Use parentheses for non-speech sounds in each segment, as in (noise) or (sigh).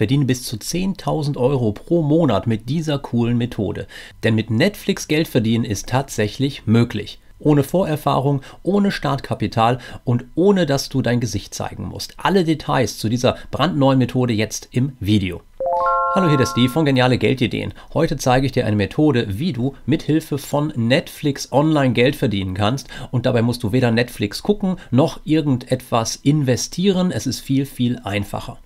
Verdiene bis zu 10.000 Euro pro Monat mit dieser coolen Methode. Denn mit Netflix Geld verdienen ist tatsächlich möglich. Ohne Vorerfahrung, ohne Startkapital und ohne dass du dein Gesicht zeigen musst. Alle Details zu dieser brandneuen Methode jetzt im Video. Hallo, hier der Steve von Geniale Geldideen. Heute zeige ich dir eine Methode, wie du mithilfe von Netflix online Geld verdienen kannst. Und dabei musst du weder Netflix gucken noch irgendetwas investieren. Es ist viel, viel einfacher.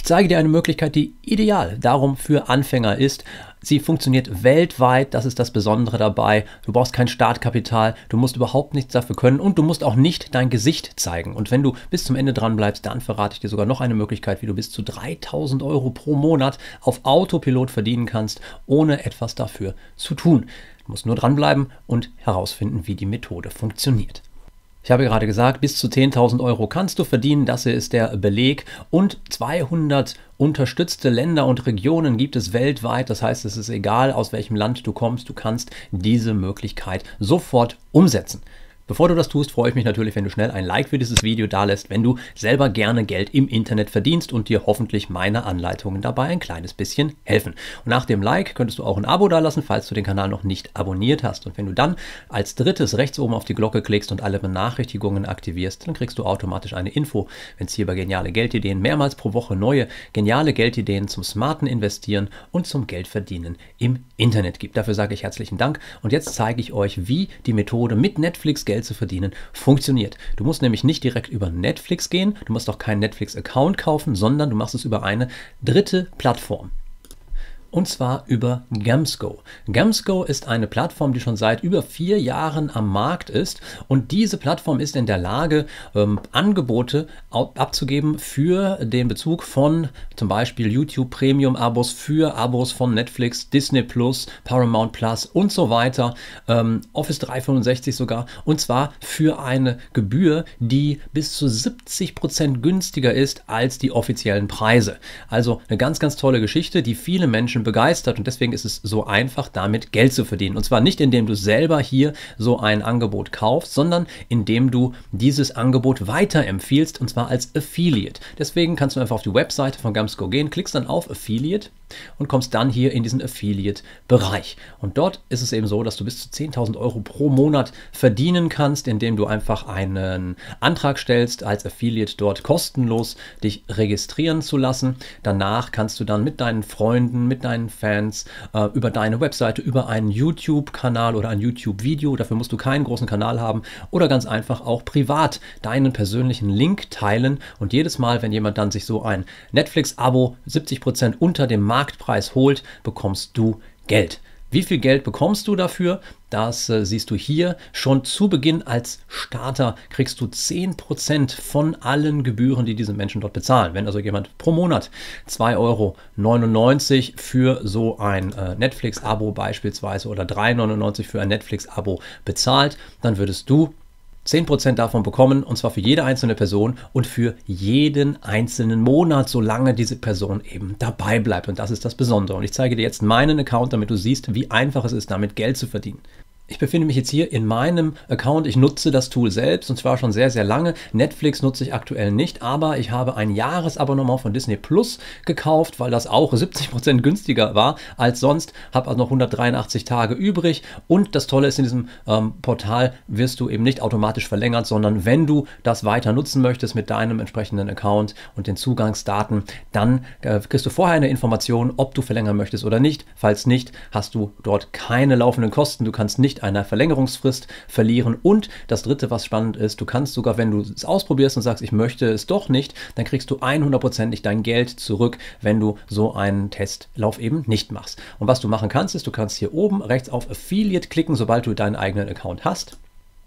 Ich zeige dir eine Möglichkeit, die ideal darum für Anfänger ist. Sie funktioniert weltweit, das ist das Besondere dabei. Du brauchst kein Startkapital, du musst überhaupt nichts dafür können und du musst auch nicht dein Gesicht zeigen. Und wenn du bis zum Ende dran bleibst, dann verrate ich dir sogar noch eine Möglichkeit, wie du bis zu 3000 Euro pro Monat auf Autopilot verdienen kannst, ohne etwas dafür zu tun. Du musst nur dranbleiben und herausfinden, wie die Methode funktioniert. Ich habe gerade gesagt, bis zu 10.000 Euro kannst du verdienen, das hier ist der Beleg. Und 200 unterstützte Länder und Regionen gibt es weltweit. Das heißt, es ist egal, aus welchem Land du kommst, du kannst diese Möglichkeit sofort umsetzen. Bevor du das tust, freue ich mich natürlich, wenn du schnell ein Like für dieses Video dalässt, wenn du selber gerne Geld im Internet verdienst und dir hoffentlich meine Anleitungen dabei ein kleines bisschen helfen. Und nach dem Like könntest du auch ein Abo dalassen, falls du den Kanal noch nicht abonniert hast. Und wenn du dann als drittes rechts oben auf die Glocke klickst und alle Benachrichtigungen aktivierst, dann kriegst du automatisch eine Info, wenn es hier bei geniale Geldideen mehrmals pro Woche neue geniale Geldideen zum smarten Investieren und zum Geldverdienen im Internet gibt. Dafür sage ich herzlichen Dank und jetzt zeige ich euch, wie die Methode mit Netflix Geld Geld zu verdienen, funktioniert. Du musst nämlich nicht direkt über Netflix gehen, du musst auch keinen Netflix-Account kaufen, sondern du machst es über eine dritte Plattform und zwar über Gamsco. Gamsco ist eine Plattform, die schon seit über vier Jahren am Markt ist und diese Plattform ist in der Lage, ähm, Angebote abzugeben für den Bezug von zum Beispiel YouTube Premium Abos, für Abos von Netflix, Disney Plus, Paramount Plus und so weiter, ähm, Office 365 sogar und zwar für eine Gebühr, die bis zu 70% Prozent günstiger ist als die offiziellen Preise. Also eine ganz, ganz tolle Geschichte, die viele Menschen Menschen begeistert und deswegen ist es so einfach, damit Geld zu verdienen. Und zwar nicht, indem du selber hier so ein Angebot kaufst, sondern indem du dieses Angebot weiterempfiehlst und zwar als Affiliate. Deswegen kannst du einfach auf die Webseite von Gamsco gehen, klickst dann auf Affiliate und kommst dann hier in diesen Affiliate-Bereich. Und dort ist es eben so, dass du bis zu 10.000 Euro pro Monat verdienen kannst, indem du einfach einen Antrag stellst, als Affiliate dort kostenlos dich registrieren zu lassen. Danach kannst du dann mit deinen Freunden, mit deinen Fans äh, über deine Webseite, über einen YouTube-Kanal oder ein YouTube-Video, dafür musst du keinen großen Kanal haben, oder ganz einfach auch privat deinen persönlichen Link teilen. Und jedes Mal, wenn jemand dann sich so ein Netflix-Abo 70% Prozent unter dem Markt Marktpreis holt, bekommst du Geld. Wie viel Geld bekommst du dafür? Das äh, siehst du hier. Schon zu Beginn als Starter kriegst du 10% von allen Gebühren, die diese Menschen dort bezahlen. Wenn also jemand pro Monat 2,99 Euro für so ein äh, Netflix-Abo beispielsweise oder 3,99 Euro für ein Netflix-Abo bezahlt, dann würdest du 10% davon bekommen und zwar für jede einzelne Person und für jeden einzelnen Monat, solange diese Person eben dabei bleibt. Und das ist das Besondere. Und ich zeige dir jetzt meinen Account, damit du siehst, wie einfach es ist, damit Geld zu verdienen. Ich befinde mich jetzt hier in meinem Account. Ich nutze das Tool selbst und zwar schon sehr, sehr lange. Netflix nutze ich aktuell nicht, aber ich habe ein Jahresabonnement von Disney Plus gekauft, weil das auch 70% Prozent günstiger war als sonst. Habe also noch 183 Tage übrig und das Tolle ist, in diesem ähm, Portal wirst du eben nicht automatisch verlängert, sondern wenn du das weiter nutzen möchtest mit deinem entsprechenden Account und den Zugangsdaten, dann äh, kriegst du vorher eine Information, ob du verlängern möchtest oder nicht. Falls nicht, hast du dort keine laufenden Kosten. Du kannst nicht einer Verlängerungsfrist verlieren. Und das dritte, was spannend ist, du kannst sogar, wenn du es ausprobierst und sagst, ich möchte es doch nicht, dann kriegst du 100%ig dein Geld zurück, wenn du so einen Testlauf eben nicht machst. Und was du machen kannst, ist, du kannst hier oben rechts auf Affiliate klicken, sobald du deinen eigenen Account hast.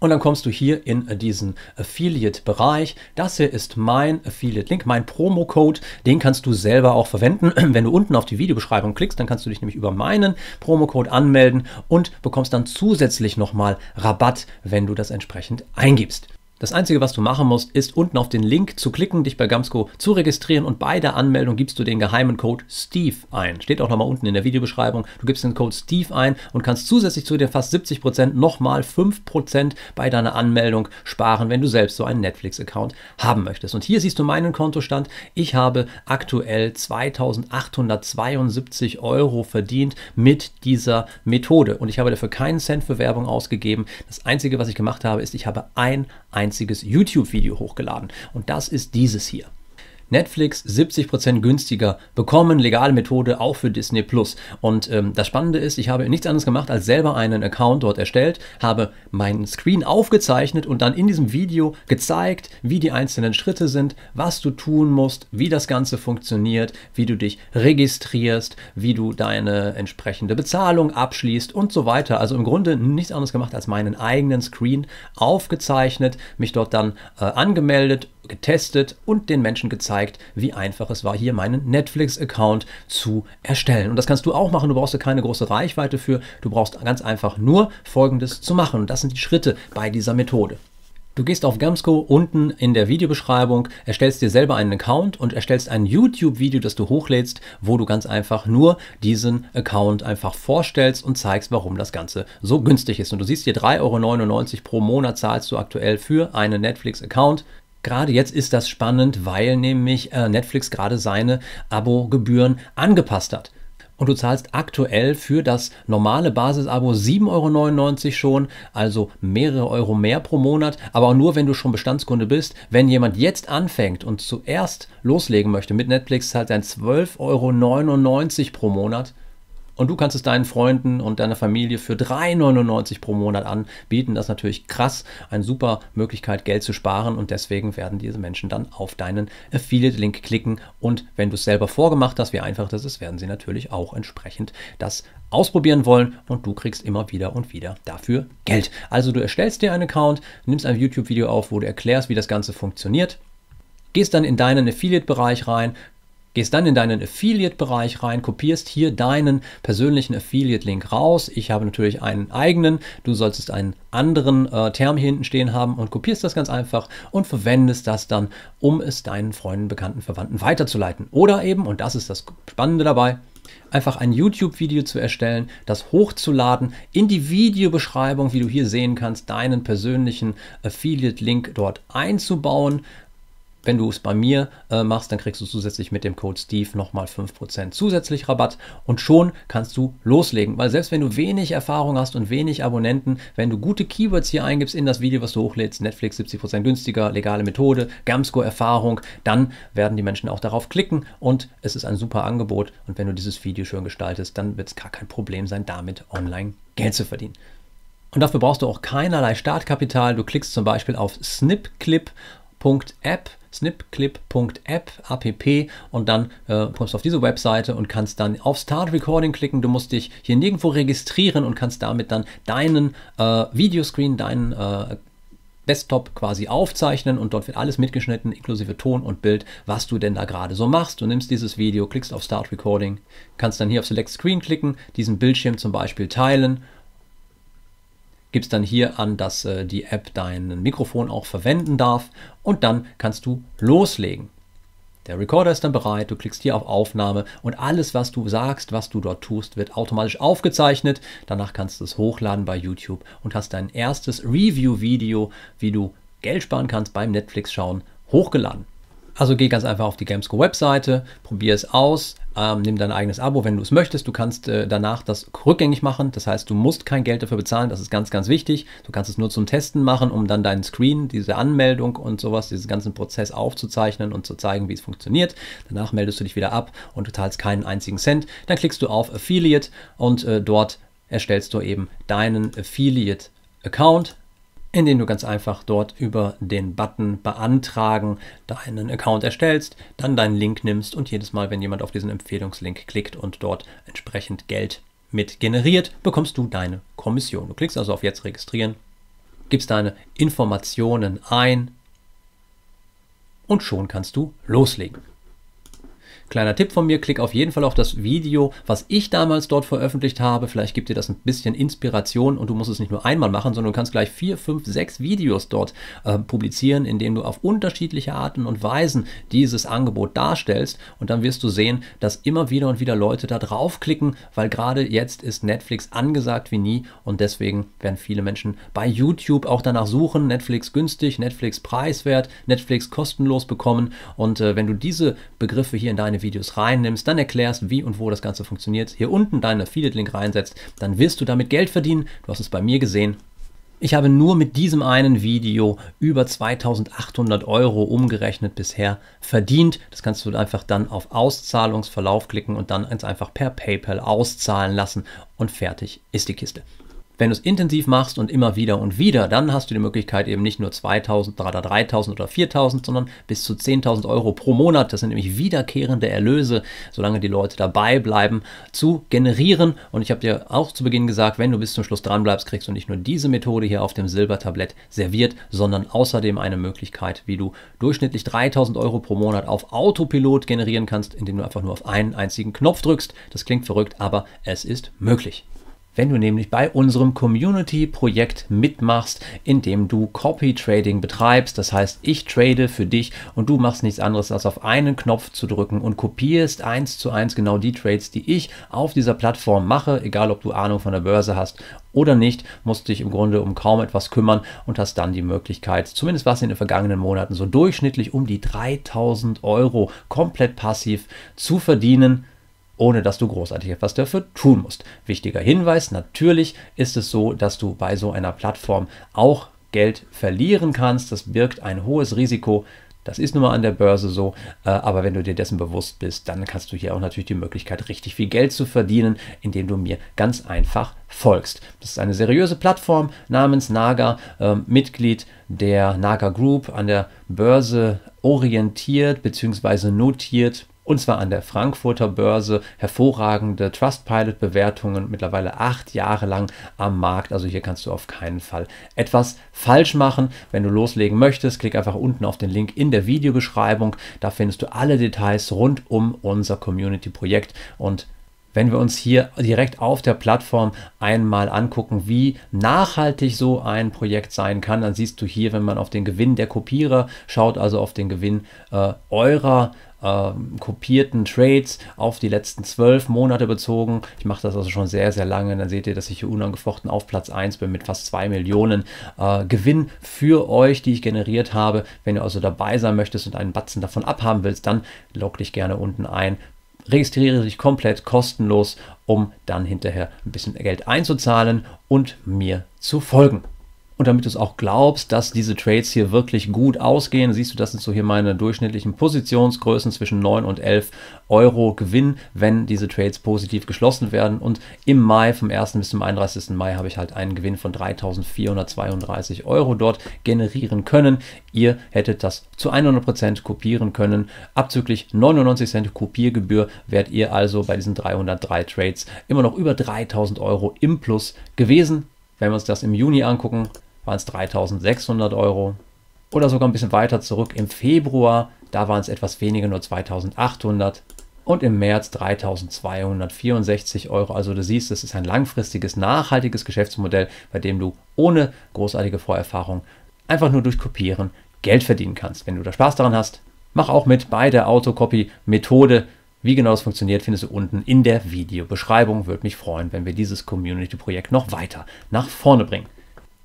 Und dann kommst du hier in diesen Affiliate-Bereich. Das hier ist mein Affiliate-Link, mein Promo-Code. Den kannst du selber auch verwenden. (clears throat) Wenn du unten auf die Videobeschreibung klickst, dann kannst du dich nämlich über meinen Promo-Code anmelden und bekommst dann zusätzlich nochmal Rabatt, wenn du das entsprechend eingibst. Das Einzige, was du machen musst, ist unten auf den Link zu klicken, dich bei Gamsco zu registrieren und bei der Anmeldung gibst du den geheimen Code Steve ein. Steht auch nochmal unten in der Videobeschreibung. Du gibst den Code Steve ein und kannst zusätzlich zu den fast 70% Prozent nochmal 5% bei deiner Anmeldung sparen, wenn du selbst so einen Netflix-Account haben möchtest. Und hier siehst du meinen Kontostand. Ich habe aktuell 2872 Euro verdient mit dieser Methode und ich habe dafür keinen Cent für Werbung ausgegeben. Das Einzige, was ich gemacht habe, ist, ich habe ein einziges YouTube-Video hochgeladen. Und das ist dieses hier. Netflix 70% günstiger bekommen, legale Methode auch für Disney Plus. Und ähm, das Spannende ist, ich habe nichts anderes gemacht, als selber einen Account dort erstellt, habe meinen Screen aufgezeichnet und dann in diesem Video gezeigt, wie die einzelnen Schritte sind, was du tun musst, wie das Ganze funktioniert, wie du dich registrierst, wie du deine entsprechende Bezahlung abschließt und so weiter. Also im Grunde nichts anderes gemacht, als meinen eigenen Screen aufgezeichnet, mich dort dann äh, angemeldet, getestet und den Menschen gezeigt, zeigt, wie einfach es war, hier meinen Netflix-Account zu erstellen. Und das kannst du auch machen. Du brauchst ja keine große Reichweite für. Du brauchst ganz einfach nur Folgendes zu machen. Und das sind die Schritte bei dieser Methode. Du gehst auf Gamsco unten in der Videobeschreibung, erstellst dir selber einen Account und erstellst ein YouTube-Video, das du hochlädst, wo du ganz einfach nur diesen Account einfach vorstellst und zeigst, warum das Ganze so günstig ist. Und du siehst hier 3,99 Euro pro Monat zahlst du aktuell für einen Netflix-Account. Gerade jetzt ist das spannend, weil nämlich äh, Netflix gerade seine Abogebühren angepasst hat. Und du zahlst aktuell für das normale Basisabo 7,99 Euro schon, also mehrere Euro mehr pro Monat, aber auch nur, wenn du schon Bestandskunde bist. Wenn jemand jetzt anfängt und zuerst loslegen möchte mit Netflix, zahlt er 12,99 Euro pro Monat und du kannst es deinen Freunden und deiner Familie für 3,99 pro Monat anbieten. Das ist natürlich krass. Eine super Möglichkeit, Geld zu sparen. Und deswegen werden diese Menschen dann auf deinen Affiliate-Link klicken. Und wenn du es selber vorgemacht hast, wie einfach das ist, werden sie natürlich auch entsprechend das ausprobieren wollen. Und du kriegst immer wieder und wieder dafür Geld. Also du erstellst dir einen Account, nimmst ein YouTube-Video auf, wo du erklärst, wie das Ganze funktioniert gehst dann in deinen Affiliate-Bereich rein, Gehst dann in deinen Affiliate-Bereich rein, kopierst hier deinen persönlichen Affiliate-Link raus. Ich habe natürlich einen eigenen, du solltest einen anderen äh, Term hier hinten stehen haben und kopierst das ganz einfach und verwendest das dann, um es deinen Freunden, Bekannten, Verwandten weiterzuleiten. Oder eben, und das ist das Spannende dabei, einfach ein YouTube-Video zu erstellen, das hochzuladen, in die Videobeschreibung, wie du hier sehen kannst, deinen persönlichen Affiliate-Link dort einzubauen, wenn du es bei mir äh, machst, dann kriegst du zusätzlich mit dem Code Steve nochmal 5% zusätzlich Rabatt und schon kannst du loslegen. Weil selbst wenn du wenig Erfahrung hast und wenig Abonnenten, wenn du gute Keywords hier eingibst in das Video, was du hochlädst, Netflix 70% günstiger, legale Methode, Gamsco-Erfahrung, dann werden die Menschen auch darauf klicken und es ist ein super Angebot. Und wenn du dieses Video schön gestaltest, dann wird es gar kein Problem sein, damit online Geld zu verdienen. Und dafür brauchst du auch keinerlei Startkapital. Du klickst zum Beispiel auf Snip Clip snipclip.app snipclip.app, app und dann äh, kommst du auf diese Webseite und kannst dann auf Start Recording klicken. Du musst dich hier nirgendwo registrieren und kannst damit dann deinen äh, Videoscreen, deinen äh, Desktop quasi aufzeichnen und dort wird alles mitgeschnitten, inklusive Ton und Bild, was du denn da gerade so machst. Du nimmst dieses Video, klickst auf Start Recording, kannst dann hier auf Select Screen klicken, diesen Bildschirm zum Beispiel teilen gibst dann hier an, dass äh, die App dein Mikrofon auch verwenden darf und dann kannst du loslegen. Der Recorder ist dann bereit, du klickst hier auf Aufnahme und alles, was du sagst, was du dort tust, wird automatisch aufgezeichnet. Danach kannst du es hochladen bei YouTube und hast dein erstes Review-Video, wie du Geld sparen kannst beim Netflix schauen, hochgeladen. Also geh ganz einfach auf die Gamesco-Webseite, probier es aus, ähm, nimm dein eigenes Abo, wenn du es möchtest. Du kannst äh, danach das rückgängig machen. Das heißt, du musst kein Geld dafür bezahlen. Das ist ganz, ganz wichtig. Du kannst es nur zum Testen machen, um dann deinen Screen, diese Anmeldung und sowas, diesen ganzen Prozess aufzuzeichnen und zu zeigen, wie es funktioniert. Danach meldest du dich wieder ab und du zahlst keinen einzigen Cent. Dann klickst du auf Affiliate und äh, dort erstellst du eben deinen Affiliate-Account indem du ganz einfach dort über den Button beantragen deinen Account erstellst, dann deinen Link nimmst und jedes Mal, wenn jemand auf diesen Empfehlungslink klickt und dort entsprechend Geld mit generiert, bekommst du deine Kommission. Du klickst also auf jetzt registrieren, gibst deine Informationen ein und schon kannst du loslegen. Kleiner Tipp von mir, klick auf jeden Fall auf das Video, was ich damals dort veröffentlicht habe. Vielleicht gibt dir das ein bisschen Inspiration und du musst es nicht nur einmal machen, sondern du kannst gleich vier, fünf, sechs Videos dort äh, publizieren, indem du auf unterschiedliche Arten und Weisen dieses Angebot darstellst. Und dann wirst du sehen, dass immer wieder und wieder Leute da draufklicken, weil gerade jetzt ist Netflix angesagt wie nie und deswegen werden viele Menschen bei YouTube auch danach suchen. Netflix günstig, Netflix preiswert, Netflix kostenlos bekommen. Und äh, wenn du diese Begriffe hier in deine Videos reinnimmst, dann erklärst, wie und wo das Ganze funktioniert, hier unten deinen Affiliate-Link reinsetzt, dann wirst du damit Geld verdienen. Du hast es bei mir gesehen. Ich habe nur mit diesem einen Video über 2800 Euro umgerechnet bisher verdient. Das kannst du einfach dann auf Auszahlungsverlauf klicken und dann einfach per PayPal auszahlen lassen und fertig ist die Kiste. Wenn du es intensiv machst und immer wieder und wieder, dann hast du die Möglichkeit eben nicht nur 2000, oder 3000 oder 4000, sondern bis zu 10.000 Euro pro Monat, das sind nämlich wiederkehrende Erlöse, solange die Leute dabei bleiben, zu generieren. Und ich habe dir auch zu Beginn gesagt, wenn du bis zum Schluss dran bleibst, kriegst du nicht nur diese Methode hier auf dem Silbertablett serviert, sondern außerdem eine Möglichkeit, wie du durchschnittlich 3000 Euro pro Monat auf Autopilot generieren kannst, indem du einfach nur auf einen einzigen Knopf drückst. Das klingt verrückt, aber es ist möglich wenn du nämlich bei unserem Community-Projekt mitmachst, in dem du Copy-Trading betreibst. Das heißt, ich trade für dich und du machst nichts anderes, als auf einen Knopf zu drücken und kopierst eins zu eins genau die Trades, die ich auf dieser Plattform mache, egal ob du Ahnung von der Börse hast oder nicht, musst dich im Grunde um kaum etwas kümmern und hast dann die Möglichkeit, zumindest was in den vergangenen Monaten so durchschnittlich um die 3000 Euro komplett passiv zu verdienen ohne dass du großartig etwas dafür tun musst. Wichtiger Hinweis, natürlich ist es so, dass du bei so einer Plattform auch Geld verlieren kannst. Das birgt ein hohes Risiko. Das ist nun mal an der Börse so, äh, aber wenn du dir dessen bewusst bist, dann kannst du hier auch natürlich die Möglichkeit, richtig viel Geld zu verdienen, indem du mir ganz einfach folgst. Das ist eine seriöse Plattform namens Naga, ähm, Mitglied der Naga Group, an der Börse orientiert bzw. notiert und zwar an der Frankfurter Börse. Hervorragende Trustpilot-Bewertungen, mittlerweile acht Jahre lang am Markt. Also hier kannst du auf keinen Fall etwas falsch machen. Wenn du loslegen möchtest, klick einfach unten auf den Link in der Videobeschreibung. Da findest du alle Details rund um unser Community-Projekt und wenn wir uns hier direkt auf der Plattform einmal angucken, wie nachhaltig so ein Projekt sein kann, dann siehst du hier, wenn man auf den Gewinn der Kopierer schaut, also auf den Gewinn äh, eurer ähm, kopierten Trades auf die letzten zwölf Monate bezogen. Ich mache das also schon sehr, sehr lange. Dann seht ihr, dass ich hier unangefochten auf Platz 1 bin mit fast 2 Millionen äh, Gewinn für euch, die ich generiert habe. Wenn du also dabei sein möchtest und einen Batzen davon abhaben willst, dann log dich gerne unten ein. Registriere dich komplett kostenlos, um dann hinterher ein bisschen Geld einzuzahlen und mir zu folgen. Und damit du es auch glaubst, dass diese Trades hier wirklich gut ausgehen, siehst du, das sind so hier meine durchschnittlichen Positionsgrößen zwischen 9 und 11 Euro Gewinn, wenn diese Trades positiv geschlossen werden. Und im Mai, vom 1. bis zum 31. Mai, habe ich halt einen Gewinn von 3.432 Euro dort generieren können. Ihr hättet das zu 100% kopieren können. Abzüglich 99 Cent Kopiergebühr wärt ihr also bei diesen 303 Trades immer noch über 3.000 Euro im Plus gewesen. Wenn wir uns das im Juni angucken, waren es 3600 Euro. Oder sogar ein bisschen weiter zurück im Februar, da waren es etwas weniger, nur 2800 und im März 3.264 Euro. Also du siehst, es ist ein langfristiges, nachhaltiges Geschäftsmodell, bei dem du ohne großartige Vorerfahrung einfach nur durch Kopieren Geld verdienen kannst. Wenn du da Spaß daran hast, mach auch mit bei der Autocopy-Methode. Wie genau das funktioniert, findest du unten in der Videobeschreibung. Würde mich freuen, wenn wir dieses Community-Projekt noch weiter nach vorne bringen.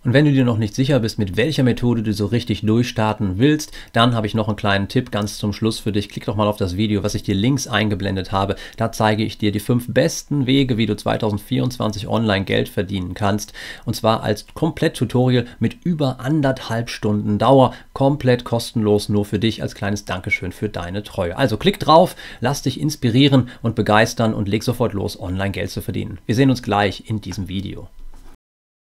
Und wenn du dir noch nicht sicher bist, mit welcher Methode du so richtig durchstarten willst, dann habe ich noch einen kleinen Tipp ganz zum Schluss für dich. Klick doch mal auf das Video, was ich dir links eingeblendet habe. Da zeige ich dir die fünf besten Wege, wie du 2024 online Geld verdienen kannst. Und zwar als Komplett-Tutorial mit über anderthalb Stunden Dauer. Komplett kostenlos nur für dich als kleines Dankeschön für deine Treue. Also klick drauf, lass dich inspirieren und begeistern und leg sofort los, online Geld zu verdienen. Wir sehen uns gleich in diesem Video.